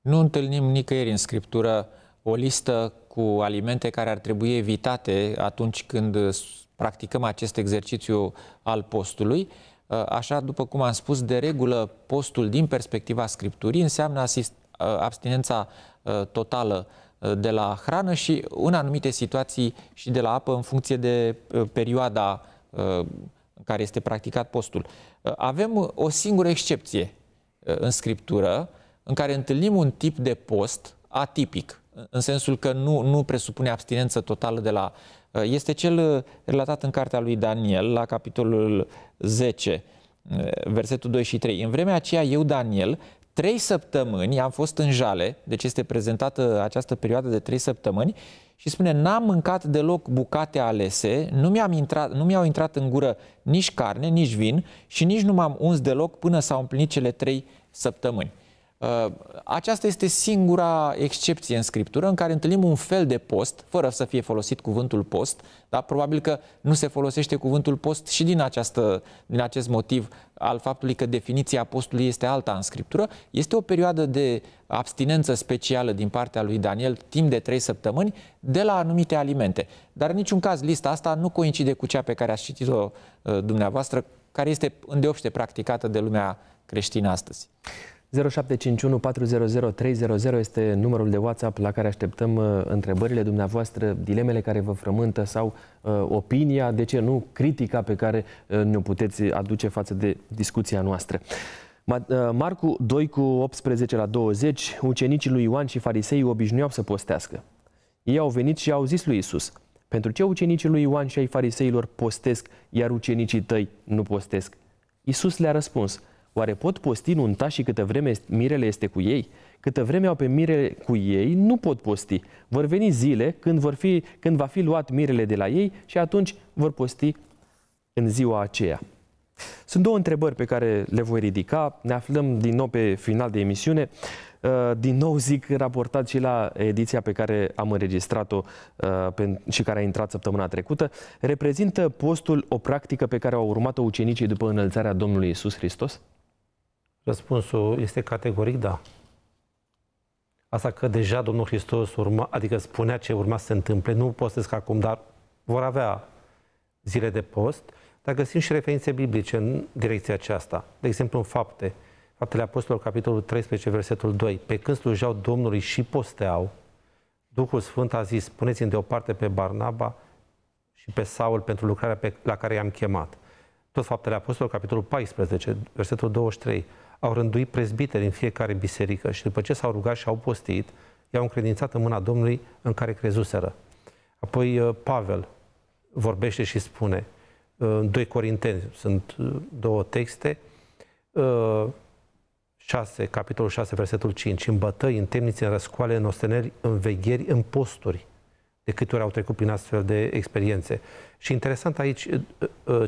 Nu întâlnim nicăieri în Scriptură o listă cu alimente care ar trebui evitate atunci când practicăm acest exercițiu al postului. Așa, după cum am spus, de regulă, postul din perspectiva Scripturii înseamnă asist Uh, abstinența uh, totală uh, de la hrană și în anumite situații și de la apă în funcție de perioada în care este practicat postul. Avem o singură excepție în scriptură în care întâlnim un tip de post atipic, în sensul că nu, nu presupune abstinență totală de la... Este cel relatat în cartea lui Daniel, la capitolul 10, versetul 2 și 3. În vremea aceea eu, Daniel, trei săptămâni, am fost în jale, deci este prezentată această perioadă de trei săptămâni, și spune, n-am mâncat deloc bucate alese, nu, mi-am intrat, nu mi-au intrat în gură nici carne, nici vin și nici nu m-am uns deloc până s-au împlinit cele trei săptămâni. Uh, aceasta este singura excepție în scriptură în care întâlnim un fel de post, fără să fie folosit cuvântul post, dar probabil că nu se folosește cuvântul post și din, această, din acest motiv al faptului că definiția postului este alta în scriptură. Este o perioadă de abstinență specială din partea lui Daniel, timp de trei săptămâni, de la anumite alimente. Dar în niciun caz lista asta nu coincide cu cea pe care ați citit-o uh, dumneavoastră, care este îndeopște practicată de lumea creștină astăzi. 0751 400 300 este numărul de WhatsApp la care așteptăm uh, întrebările dumneavoastră, dilemele care vă frământă sau uh, opinia, de ce nu, critica pe care uh, ne-o puteți aduce față de discuția noastră. Uh, Marcu 2 cu 18 la 20, ucenicii lui Ioan și farisei obișnuiau să postească. Ei au venit și au zis lui Isus, pentru ce ucenicii lui Ioan și ai fariseilor postesc, iar ucenicii tăi nu postesc? Isus le-a răspuns, Oare pot posti nunta și câtă vreme mirele este cu ei? Câtă vreme au pe mirele cu ei, nu pot posti. Vor veni zile când, vor fi, când va fi luat mirele de la ei și atunci vor posti în ziua aceea. Sunt două întrebări pe care le voi ridica. Ne aflăm din nou pe final de emisiune. Uh, din nou zic raportat și la ediția pe care am înregistrat-o uh, și care a intrat săptămâna trecută. Reprezintă postul o practică pe care au urmat-o ucenicii după înălțarea Domnului Isus Hristos? Răspunsul este categoric da. Asta că deja Domnul Hristos urma, adică spunea ce urma să se întâmple, nu postesc acum, dar vor avea zile de post, dar găsim și referințe biblice în direcția aceasta. De exemplu, în fapte, Faptele Apostolilor, capitolul 13, versetul 2. Pe când slujeau Domnului și posteau, Duhul Sfânt a zis, puneți în deoparte pe Barnaba și pe Saul pentru lucrarea pe, la care i-am chemat. Tot Faptele Apostolilor, capitolul 14, versetul 23 au rânduit prezbiteri în fiecare biserică și după ce s-au rugat și au postit, i-au încredințat în mâna Domnului în care crezuseră. Apoi uh, Pavel vorbește și spune, uh, în 2 Corinteni sunt uh, două texte, 6, capitolul 6, versetul 5, în bătăi, în temnițe, în răscoale, în osteneri, în vegheri, în posturi, de câte ori au trecut prin astfel de experiențe. Și interesant aici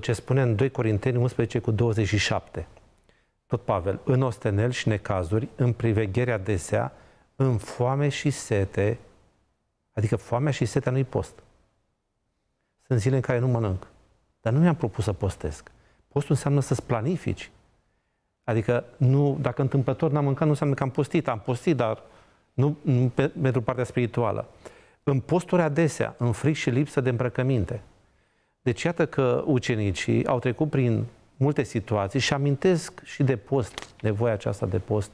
ce spune în 2 Corinteni 11 cu 27, tot Pavel, în ostenel și necazuri, în privegherea adesea în foame și sete, adică foamea și setea nu-i post. Sunt zile în care nu mănânc, dar nu mi-am propus să postesc. Postul înseamnă să-ți planifici. Adică, nu, dacă întâmplător n-am mâncat, nu înseamnă că am postit. Am postit, dar nu, nu pe, pentru partea spirituală. În posturi adesea, în fric și lipsă de îmbrăcăminte. Deci iată că ucenicii au trecut prin multe situații și amintesc și de post, nevoia aceasta de post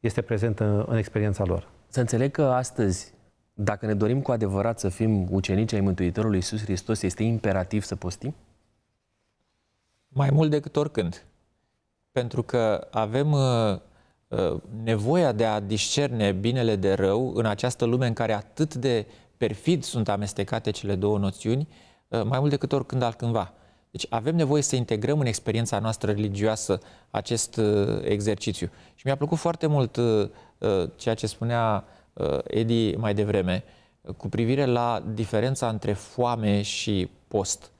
este prezentă în, în experiența lor. Să înțeleg că astăzi, dacă ne dorim cu adevărat să fim ucenici ai Mântuitorului Iisus Hristos, este imperativ să postim? Mai mult decât oricând. Pentru că avem uh, uh nevoia de a discerne binele de rău în această lume în care atât de perfid sunt amestecate cele două noțiuni, uh, mai mult decât oricând altcândva. Deci avem nevoie să integrăm în experiența noastră religioasă acest uh, exercițiu. Și mi-a plăcut foarte mult uh, uh, ceea ce spunea Edi mai devreme cu privire la diferența între foame și post.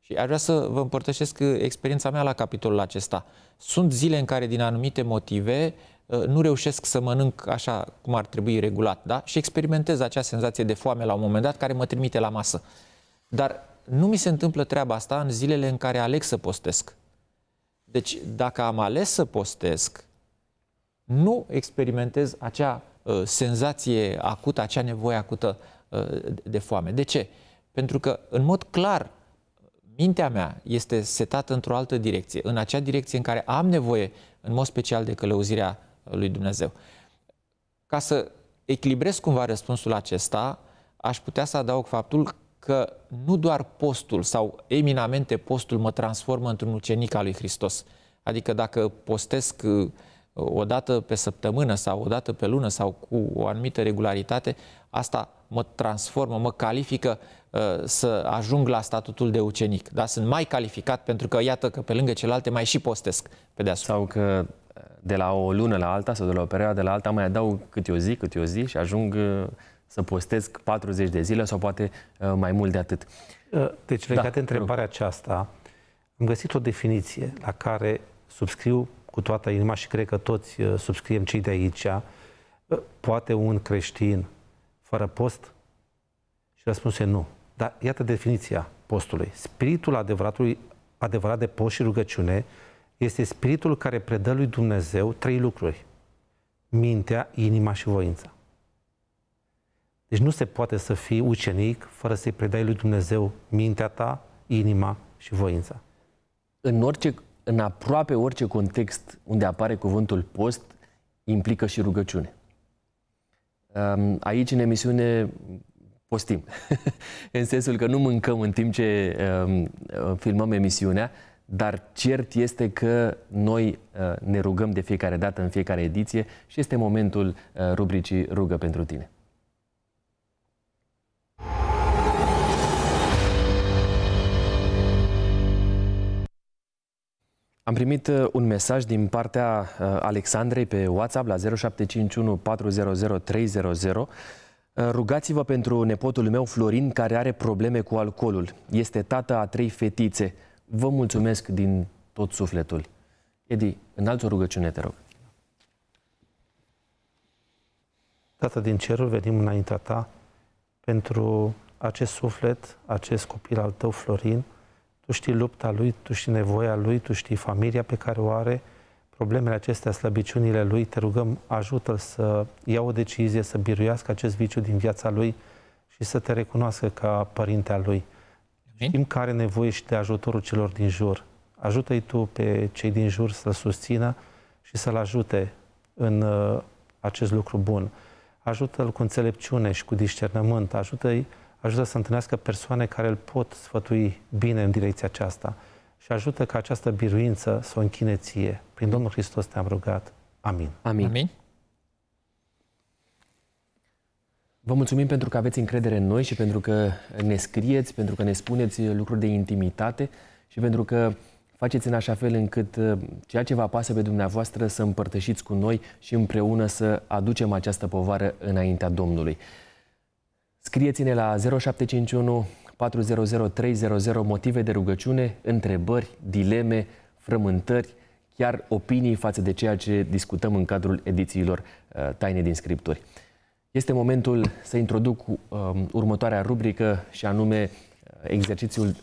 Și aș vrea să vă împărtășesc experiența mea la capitolul acesta. Sunt zile în care, din anumite motive, nu reușesc să mănânc așa cum ar trebui regulat, da? Și experimentez acea senzație de foame la un moment dat care mă trimite la masă. Dar nu mi se întâmplă treaba asta în zilele în care aleg să postesc. Deci, dacă am ales să postesc, nu experimentez acea uh, senzație acută, acea nevoie acută uh, de, de foame. De ce? Pentru că, în mod clar, mintea mea este setată într-o altă direcție, în acea direcție în care am nevoie, în mod special, de călăuzirea lui Dumnezeu. Ca să echilibrez cumva răspunsul acesta, aș putea să adaug faptul că nu doar postul sau eminamente postul mă transformă într-un ucenic al lui Hristos. Adică dacă postesc uh, o dată pe săptămână sau o dată pe lună sau cu o anumită regularitate, asta mă transformă, mă califică uh, să ajung la statutul de ucenic. Dar sunt mai calificat pentru că, iată, că pe lângă celelalte mai și postesc pe deasupra. Sau că uh, de la o lună la alta sau de la o perioadă la alta mai adaug câte o zi, câte o zi și ajung să postez 40 de zile sau poate uh, mai mult de atât. Uh, deci, legat da, de întrebarea rog. aceasta, am găsit o definiție la care subscriu cu toată inima și cred că toți uh, subscriem cei de aici. Poate un creștin fără post? Și răspunsul e nu. Dar iată definiția postului. Spiritul adevăratului, adevărat de post și rugăciune este spiritul care predă lui Dumnezeu trei lucruri. Mintea, inima și voința. Deci nu se poate să fii ucenic fără să-i predai lui Dumnezeu mintea ta, inima și voința. În, orice, în aproape orice context unde apare cuvântul post, implică și rugăciune. Aici, în emisiune, postim. în sensul că nu mâncăm în timp ce filmăm emisiunea, dar cert este că noi ne rugăm de fiecare dată, în fiecare ediție și este momentul rubricii Rugă pentru tine. Am primit uh, un mesaj din partea uh, Alexandrei pe WhatsApp la 0751 400 300. Rugați-vă pentru nepotul meu Florin care are probleme cu alcoolul. Este tată a trei fetițe. Vă mulțumesc din tot sufletul. Edi, înalți o rugăciune, te rog. Tată din cerul, venim înaintea ta pentru acest suflet, acest copil al tău, Florin, tu știi lupta lui, tu știi nevoia lui, tu știi familia pe care o are, problemele acestea, slăbiciunile lui, te rugăm, ajută-l să ia o decizie, să biruiască acest viciu din viața lui și să te recunoască ca părintea lui. Amin. Știm că are nevoie și de ajutorul celor din jur. Ajută-i tu pe cei din jur să-l susțină și să-l ajute în uh, acest lucru bun. Ajută-l cu înțelepciune și cu discernământ. Ajută-i ajută să întâlnească persoane care îl pot sfătui bine în direcția aceasta și ajută ca această biruință să o închine ție. Prin Domnul Hristos te-am rugat. Amin. Amin. Amin. Vă mulțumim pentru că aveți încredere în noi și pentru că ne scrieți, pentru că ne spuneți lucruri de intimitate și pentru că faceți în așa fel încât uh, ceea ce vă apasă pe dumneavoastră să împărtășiți cu noi și împreună să aducem această povară înaintea Domnului. Scrieți-ne la 0751 400 300 motive de rugăciune, întrebări, dileme, frământări, chiar opinii față de ceea ce discutăm în cadrul edițiilor uh, Taine din Scripturi. Este momentul să introduc um, următoarea rubrică și anume uh, exercițiul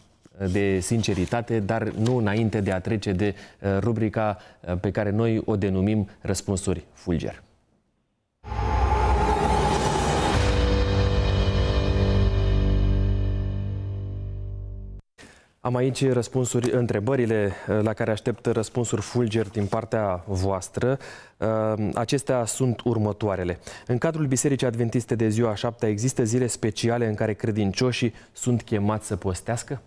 de sinceritate, dar nu înainte de a trece de uh, rubrica pe care noi o denumim răspunsuri fulger. Am aici răspunsuri, întrebările eh, la care aștept răspunsuri fulger din partea voastră. Eh, acestea sunt următoarele. În cadrul Bisericii Adventiste de ziua 7 există zile speciale în care credincioșii sunt chemați să postească?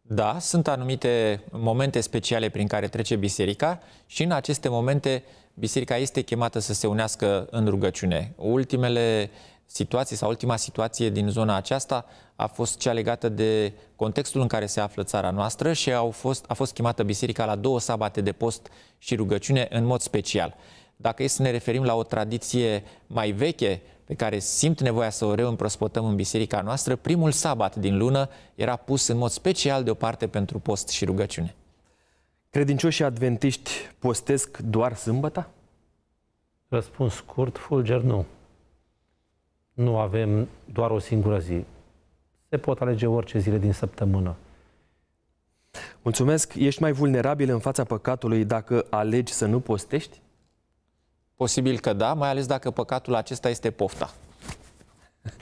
Da, sunt anumite momente speciale prin care trece biserica și în aceste momente biserica este chemată să se unească în rugăciune. Ultimele situații sau ultima situație din zona aceasta a fost cea legată de contextul în care se află țara noastră și au fost, a fost chemată biserica la două sabate de post și rugăciune în mod special. Dacă e să ne referim la o tradiție mai veche pe care simt nevoia să o reîmprospătăm în biserica noastră, primul sabat din lună era pus în mod special deoparte pentru post și rugăciune. Credincioșii adventiști postesc doar sâmbăta? Răspuns scurt, fulger, nu. Nu avem doar o singură zi se pot alege orice zile din săptămână. Mulțumesc. Ești mai vulnerabil în fața păcatului dacă alegi să nu postești? Posibil că da, mai ales dacă păcatul acesta este pofta.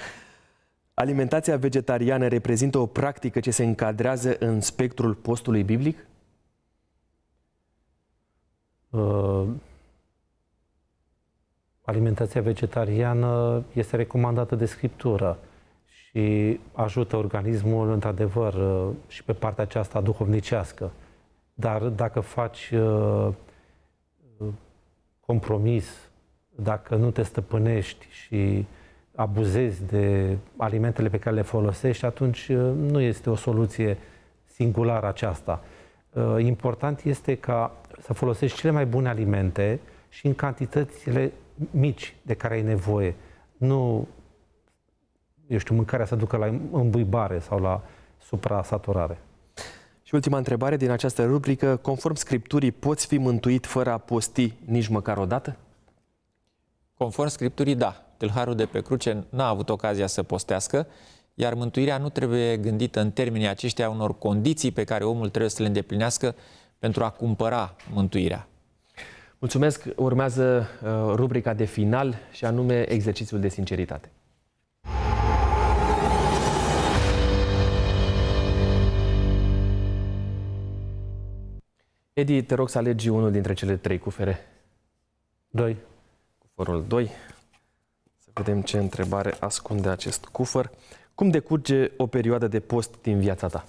Alimentația vegetariană reprezintă o practică ce se încadrează în spectrul postului biblic? Uh, alimentația vegetariană este recomandată de Scriptură și ajută organismul, într-adevăr, uh, și pe partea aceasta duhovnicească. Dar dacă faci uh, uh, compromis, dacă nu te stăpânești și abuzezi de alimentele pe care le folosești, atunci nu este o soluție singulară aceasta. Important este ca să folosești cele mai bune alimente și în cantitățile mici de care ai nevoie. Nu eu știu, mâncarea să ducă la îmbuibare sau la supra saturare. Și ultima întrebare din această rubrică, conform Scripturii, poți fi mântuit fără a posti nici măcar o dată? Conform Scripturii, da. Tâlharul de pe cruce n-a avut ocazia să postească, iar mântuirea nu trebuie gândită în termenii aceștia unor condiții pe care omul trebuie să le îndeplinească pentru a cumpăra mântuirea. Mulțumesc! Urmează uh, rubrica de final și anume exercițiul de sinceritate. Edi, te rog să alegi unul dintre cele trei cufere. Doi. Cufărul 2. Să vedem ce întrebare ascunde acest cufăr. Cum decurge o perioadă de post din viața ta?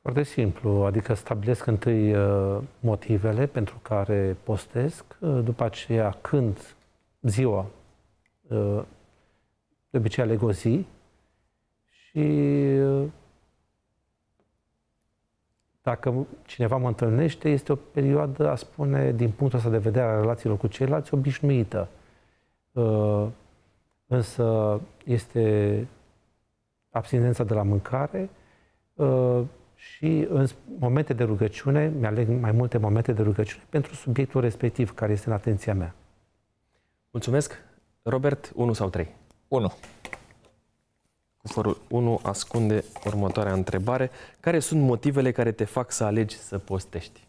Foarte simplu, adică stabilesc întâi uh, motivele pentru care postesc, uh, după aceea când ziua, uh, de obicei aleg o zi și dacă cineva mă întâlnește, este o perioadă, a spune, din punctul ăsta de vedere a relațiilor cu ceilalți, obișnuită. Uh, însă este abstinența de la mâncare uh, și în momente de rugăciune, mi-aleg mai multe momente de rugăciune pentru subiectul respectiv care este în atenția mea. Mulțumesc. Robert, 1 sau 3? 1. Cufărul 1 ascunde următoarea întrebare. Care sunt motivele care te fac să alegi să postești?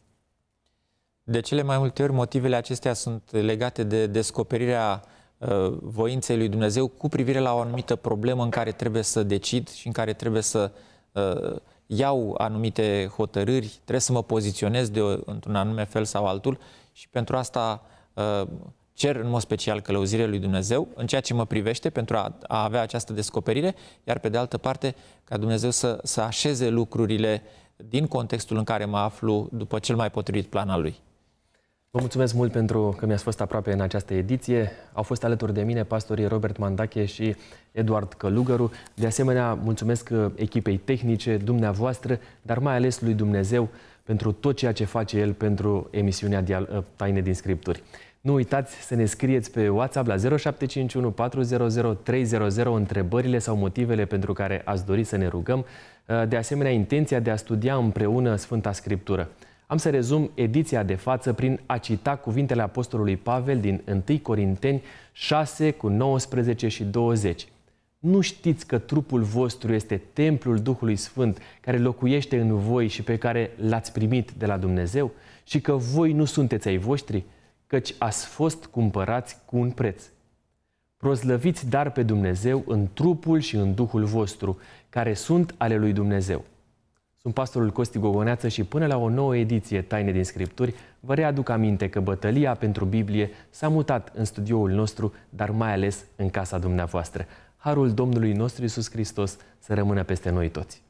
De cele mai multe ori, motivele acestea sunt legate de descoperirea uh, voinței lui Dumnezeu cu privire la o anumită problemă în care trebuie să decid și în care trebuie să uh, iau anumite hotărâri, trebuie să mă poziționez de, într-un anume fel sau altul și pentru asta uh, Cer în mod special călăuzirea lui Dumnezeu în ceea ce mă privește pentru a, a avea această descoperire, iar pe de altă parte ca Dumnezeu să, să așeze lucrurile din contextul în care mă aflu după cel mai potrivit plan al Lui. Vă mulțumesc mult pentru că mi-ați fost aproape în această ediție. Au fost alături de mine pastorii Robert Mandache și Eduard Călugăru. De asemenea, mulțumesc uh, echipei tehnice, dumneavoastră, dar mai ales lui Dumnezeu pentru tot ceea ce face el pentru emisiunea Dial- ă, Taine din Scripturi. Nu uitați să ne scrieți pe WhatsApp la 0751 400 300 întrebările sau motivele pentru care ați dori să ne rugăm, ă, de asemenea intenția de a studia împreună Sfânta Scriptură. Am să rezum ediția de față prin a cita cuvintele Apostolului Pavel din 1 Corinteni 6 cu 19 și 20. Nu știți că trupul vostru este templul Duhului Sfânt care locuiește în voi și pe care l-ați primit de la Dumnezeu și că voi nu sunteți ai voștri, căci ați fost cumpărați cu un preț. Proslăviți dar pe Dumnezeu în trupul și în Duhul vostru, care sunt ale lui Dumnezeu. Sunt pastorul Costi Gogoneață și până la o nouă ediție Taine din Scripturi, vă readuc aminte că bătălia pentru Biblie s-a mutat în studioul nostru, dar mai ales în casa dumneavoastră harul Domnului nostru Isus Hristos să rămână peste noi toți.